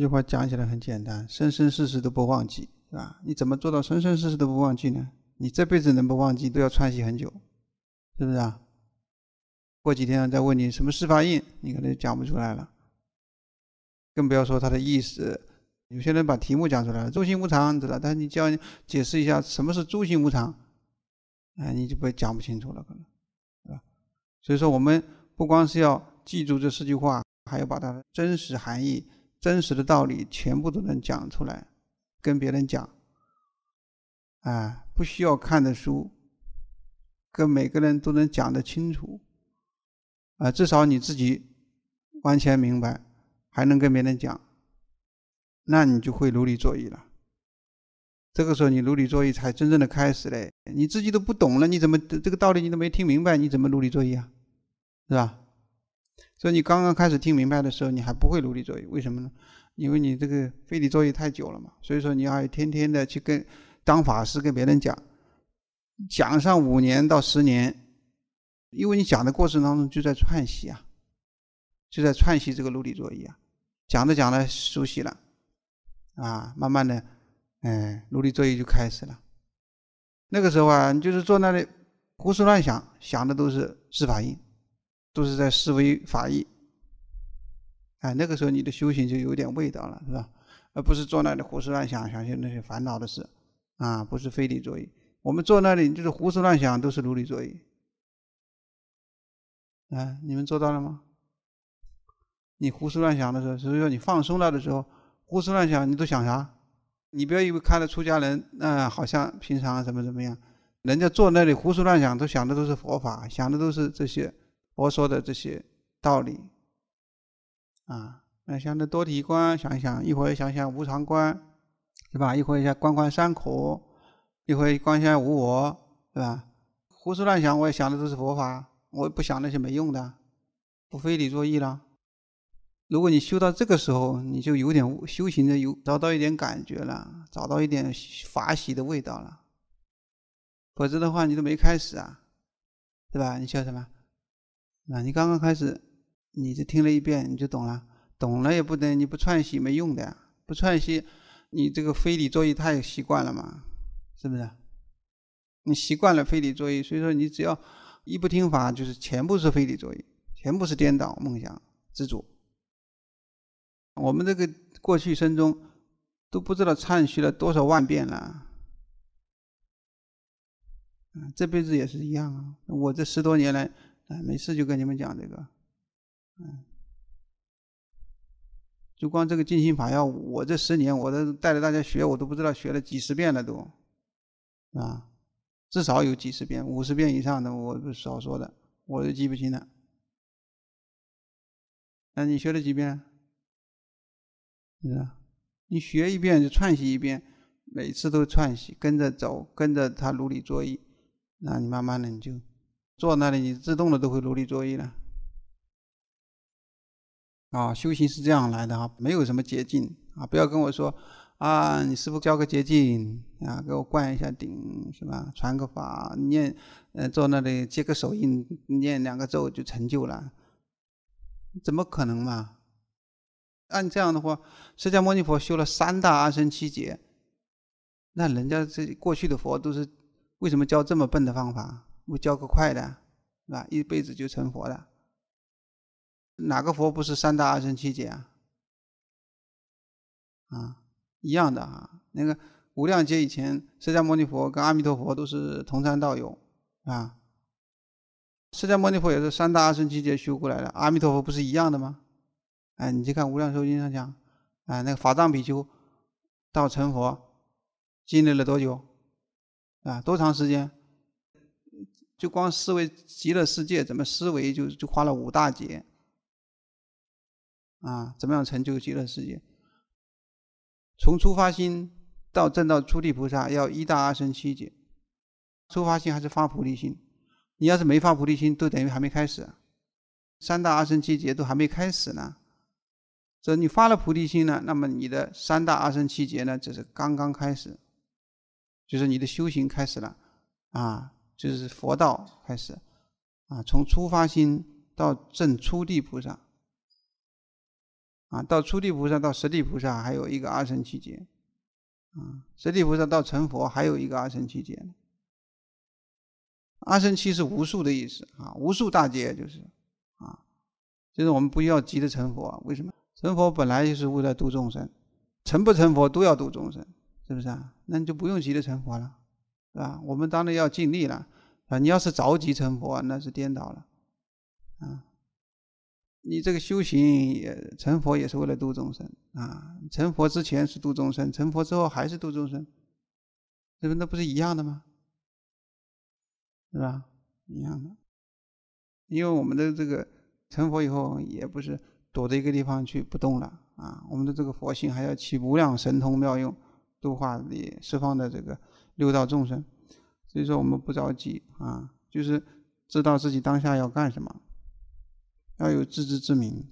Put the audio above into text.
这句话讲起来很简单，生生世世都不忘记，是吧？你怎么做到生生世世都不忘记呢？你这辈子能不忘记，都要喘息很久，是不是啊？过几天再问你什么事发印，你可能就讲不出来了，更不要说他的意思。有些人把题目讲出来了，诸行无常，知道？但是你叫你解释一下什么是诸行无常，哎，你就会讲不清楚了，可能，对吧？所以说，我们不光是要记住这四句话，还要把它的真实含义。真实的道理全部都能讲出来，跟别人讲，啊，不需要看的书，跟每个人都能讲得清楚，啊，至少你自己完全明白，还能跟别人讲，那你就会如理作意了。这个时候你如理作意才真正的开始嘞。你自己都不懂了，你怎么这个道理你都没听明白，你怎么如理作意啊？是吧？所以你刚刚开始听明白的时候，你还不会如理作业，为什么呢？因为你这个非理作业太久了嘛。所以说你要天天的去跟当法师跟别人讲，讲上五年到十年，因为你讲的过程当中就在串习啊，就在串习这个如理作业啊。讲着讲着熟悉了，啊，慢慢的，嗯，如理作业就开始了。那个时候啊，你就是坐那里胡思乱想，想的都是自法印，都是在思维法意。哎，那个时候你的修行就有点味道了，是吧？而不是坐那里胡思乱想，想些那些烦恼的事，啊，不是非理作意。我们坐那里就是胡思乱想，都是如理作意。哎，你们做到了吗？你胡思乱想的时候，所以说你放松了的时候，胡思乱想，你都想啥？你不要以为看了出家人，嗯，好像平常怎么怎么样，人家坐那里胡思乱想，都想的都是佛法，想的都是这些。佛说的这些道理啊，那像那多体观，想一想一会儿想想无常观，是吧？一会儿想观观三苦，一会儿观一下无我，是吧？胡思乱想，我也想的都是佛法，我不想那些没用的，不非礼作义了。如果你修到这个时候，你就有点修行的有找到一点感觉了，找到一点法喜的味道了。否则的话，你都没开始啊，对吧？你笑什么？那你刚刚开始，你就听了一遍，你就懂了。懂了也不能，你不串习没用的。呀，不串习，你这个非礼作揖他也习惯了嘛，是不是？你习惯了非礼作揖，所以说你只要一不听法，就是全部是非礼作揖，全部是颠倒梦想执着。我们这个过去生中都不知道忏悔了多少万遍了，啊，这辈子也是一样啊。我这十多年来。哎，没事，就跟你们讲这个，嗯，就光这个静心法要我这十年，我都带着大家学，我都不知道学了几十遍了都，啊，至少有几十遍，五十遍以上的我不少说的，我都记不清了。那你学了几遍？你你学一遍就串习一遍，每次都串习，跟着走，跟着他如理作意，那你慢慢的你就。坐那里，你自动的都会努力作义了啊！修行是这样来的啊，没有什么捷径啊！不要跟我说啊，你师傅教个捷径啊，给我灌一下顶是吧？传个法念，呃，坐那里接个手印，念两个咒就成就了？怎么可能嘛？按这样的话，释迦牟尼佛修了三大阿僧七劫，那人家这过去的佛都是为什么教这么笨的方法？会教个快的，是吧？一辈子就成佛了。哪个佛不是三大二生七劫啊？啊，一样的啊。那个无量劫以前，释迦牟尼佛跟阿弥陀佛都是同参道友，啊。释迦牟尼佛也是三大二生七劫修过来的，阿弥陀佛不是一样的吗？哎，你去看《无量寿经》上讲，哎，那个法藏比丘到成佛经历了多久？啊，多长时间？就光思维极乐世界，怎么思维就就花了五大劫啊？怎么样成就极乐世界？从初发心到证到初地菩萨，要一大二生七劫。出发心还是发菩提心，你要是没发菩提心，都等于还没开始。三大二生七劫都还没开始呢，这你发了菩提心呢，那么你的三大二生七劫呢，只是刚刚开始，就是你的修行开始了啊。就是佛道开始，啊，从初发心到证初地菩萨，啊，到初地菩萨到十地菩萨，还有一个二乘七劫，啊，十地菩萨到成佛还有一个二乘七劫。二乘七是无数的意思啊，无数大劫就是，啊，就是我们不要急着成佛，为什么？成佛本来就是为了度众生，成不成佛都要度众生，是不是啊？那你就不用急着成佛了。啊，我们当然要尽力了。啊，你要是着急成佛，那是颠倒了。啊，你这个修行也成佛也是为了度众生啊。成佛之前是度众生，成佛之后还是度众生，这不那不是一样的吗？是吧？一样的。因为我们的这个成佛以后，也不是躲在一个地方去不动了啊。我们的这个佛性还要起无量神通妙用。度化你释放的这个六道众生，所以说我们不着急啊，就是知道自己当下要干什么，要有自知之明。